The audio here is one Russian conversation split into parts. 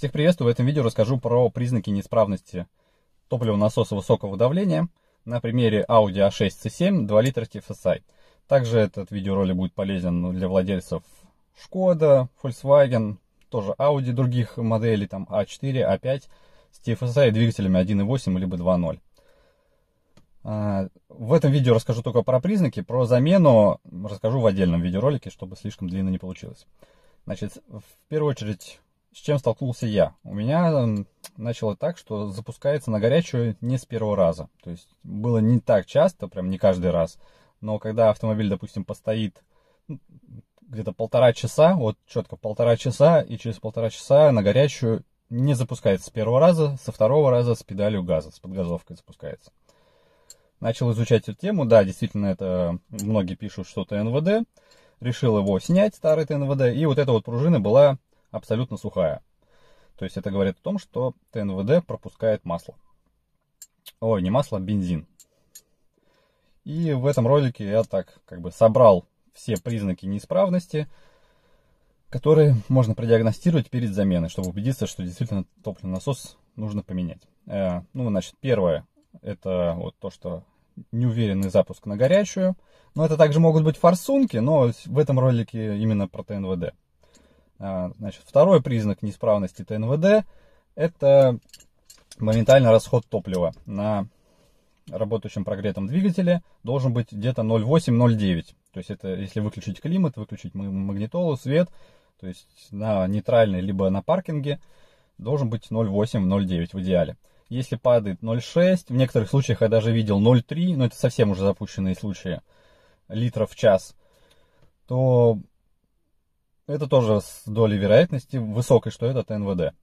Всех приветствую! В этом видео расскажу про признаки неисправности топливного насоса высокого давления на примере Audi A6 C7 2 литра TFSI. Также этот видеоролик будет полезен для владельцев Skoda, Volkswagen, тоже Audi других моделей, там A4, а A5 а с TFSI двигателями 1.8 либо 2.0. А, в этом видео расскажу только про признаки, про замену расскажу в отдельном видеоролике, чтобы слишком длинно не получилось. Значит, в первую очередь с чем столкнулся я. У меня начало так, что запускается на горячую не с первого раза. То есть было не так часто, прям не каждый раз. Но когда автомобиль, допустим, постоит где-то полтора часа, вот четко полтора часа, и через полтора часа на горячую не запускается с первого раза, со второго раза с педалью газа, с подгазовкой запускается. Начал изучать эту тему, да, действительно, это многие пишут, что НВД. Решил его снять, старый ТНВД, и вот эта вот пружина была абсолютно сухая. То есть это говорит о том, что ТНВД пропускает масло. Ой, не масло, а бензин. И в этом ролике я так как бы собрал все признаки неисправности, которые можно продиагностировать перед заменой, чтобы убедиться, что действительно топливный насос нужно поменять. Э, ну, значит, первое, это вот то, что неуверенный запуск на горячую. Но это также могут быть форсунки, но в этом ролике именно про ТНВД. А, значит, второй признак неисправности ТНВД – это моментальный расход топлива на работающем прогретом двигателе должен быть где-то 0,8-0,9. То есть это если выключить климат, выключить магнитолу, свет, то есть на нейтральной либо на паркинге должен быть 0,8-0,9 в идеале. Если падает 0,6, в некоторых случаях я даже видел 0,3, но это совсем уже запущенные случаи, литров в час, то это тоже с долей вероятности высокой, что это ТНВД.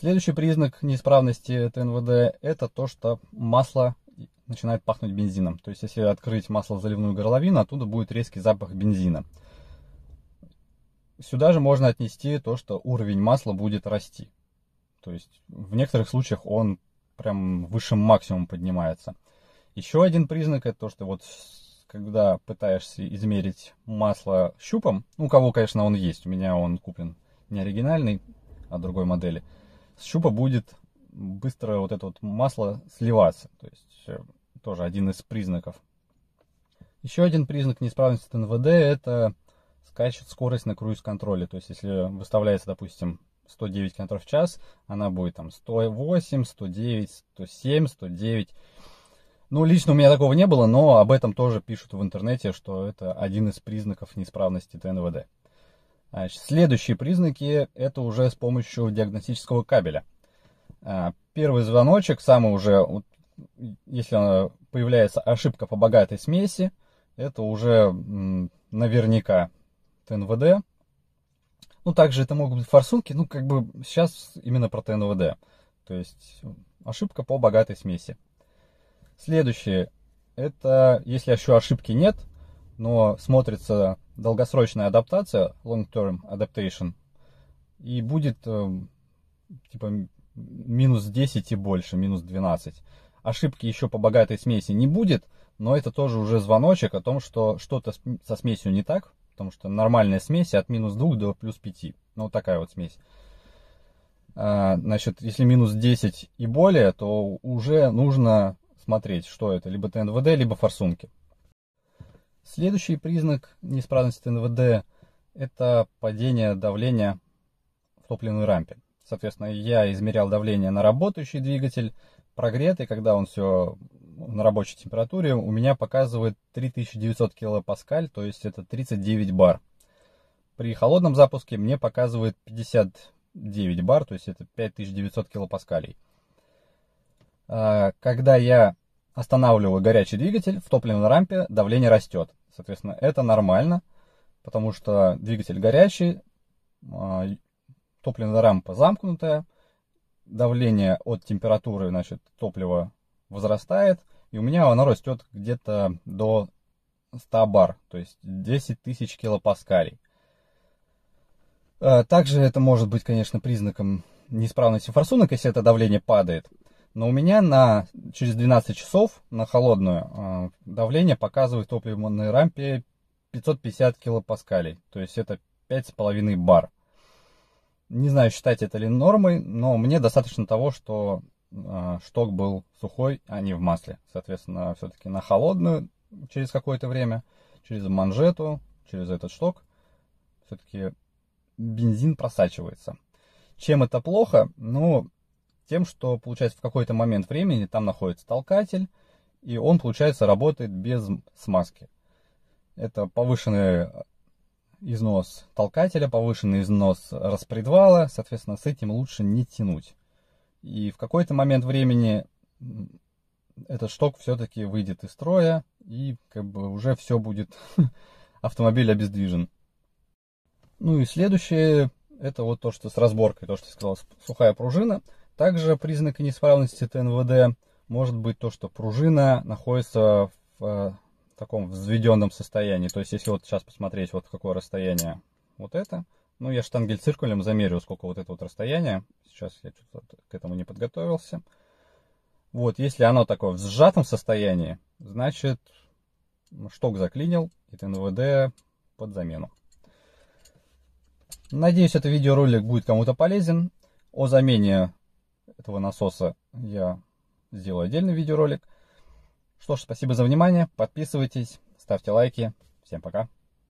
Следующий признак неисправности ТНВД – это то, что масло начинает пахнуть бензином. То есть, если открыть масло в заливную горловину, оттуда будет резкий запах бензина. Сюда же можно отнести то, что уровень масла будет расти. То есть, в некоторых случаях он прям выше максимум поднимается. Еще один признак – это то, что вот когда пытаешься измерить масло щупом, ну, у кого, конечно, он есть, у меня он куплен не оригинальный, а другой модели, с щупа будет быстро вот это вот масло сливаться. То есть э, тоже один из признаков. Еще один признак неисправности ТНВД – это скачет скорость на круиз-контроле. То есть если выставляется, допустим, 109 км в час, она будет там 108, 109, 107, 109. Ну, лично у меня такого не было, но об этом тоже пишут в интернете, что это один из признаков неисправности ТНВД. Значит, следующие признаки – это уже с помощью диагностического кабеля. А, первый звоночек, самый уже, если появляется ошибка по богатой смеси, это уже наверняка ТНВД. Ну, также это могут быть форсунки, ну, как бы сейчас именно про ТНВД. То есть ошибка по богатой смеси. Следующее, это если еще ошибки нет, но смотрится долгосрочная адаптация, long-term adaptation, и будет э, типа минус 10 и больше, минус 12. Ошибки еще по богатой смеси не будет, но это тоже уже звоночек о том, что что-то со смесью не так, потому что нормальная смесь от минус 2 до плюс 5. Ну, вот такая вот смесь. А, значит, если минус 10 и более, то уже нужно смотреть, что это, либо ТНВД, либо форсунки. Следующий признак неисправности ТНВД – это падение давления в топливной рампе. Соответственно, я измерял давление на работающий двигатель, прогретый, когда он все на рабочей температуре, у меня показывает 3900 килопаскаль, то есть это 39 бар. При холодном запуске мне показывает 59 бар, то есть это 5900 килопаскалей. А, когда я Останавливаю горячий двигатель, в топливной рампе давление растет. Соответственно, это нормально, потому что двигатель горячий, а, топливная рампа замкнутая, давление от температуры значит, топлива возрастает, и у меня оно растет где-то до 100 бар, то есть 10 тысяч килопаскалей. Э, также это может быть, конечно, признаком неисправности форсунок, если это давление падает. Но у меня на, через 12 часов на холодную а, давление показывает в топливной рампе 550 килопаскалей. То есть это 5,5 бар. Не знаю, считать это ли нормой, но мне достаточно того, что а, шток был сухой, а не в масле. Соответственно, все-таки на холодную через какое-то время, через манжету, через этот шток, все-таки бензин просачивается. Чем это плохо? Ну, тем, что, получается, в какой-то момент времени там находится толкатель, и он, получается, работает без смазки. Это повышенный износ толкателя, повышенный износ распредвала, соответственно, с этим лучше не тянуть. И в какой-то момент времени этот шток все-таки выйдет из строя, и как бы уже все будет, автомобиль обездвижен. Ну и следующее, это вот то, что с разборкой, то, что я сказал, сухая пружина – также признак неисправности ТНВД может быть то, что пружина находится в э, таком взведенном состоянии. То есть, если вот сейчас посмотреть, вот какое расстояние вот это, ну, я штангель циркулем замерил, сколько вот это вот расстояние. Сейчас я к этому не подготовился. Вот, если оно такое в сжатом состоянии, значит, шток заклинил, и ТНВД под замену. Надеюсь, этот видеоролик будет кому-то полезен. О замене этого насоса я сделаю отдельный видеоролик. Что ж, спасибо за внимание, подписывайтесь, ставьте лайки. Всем пока.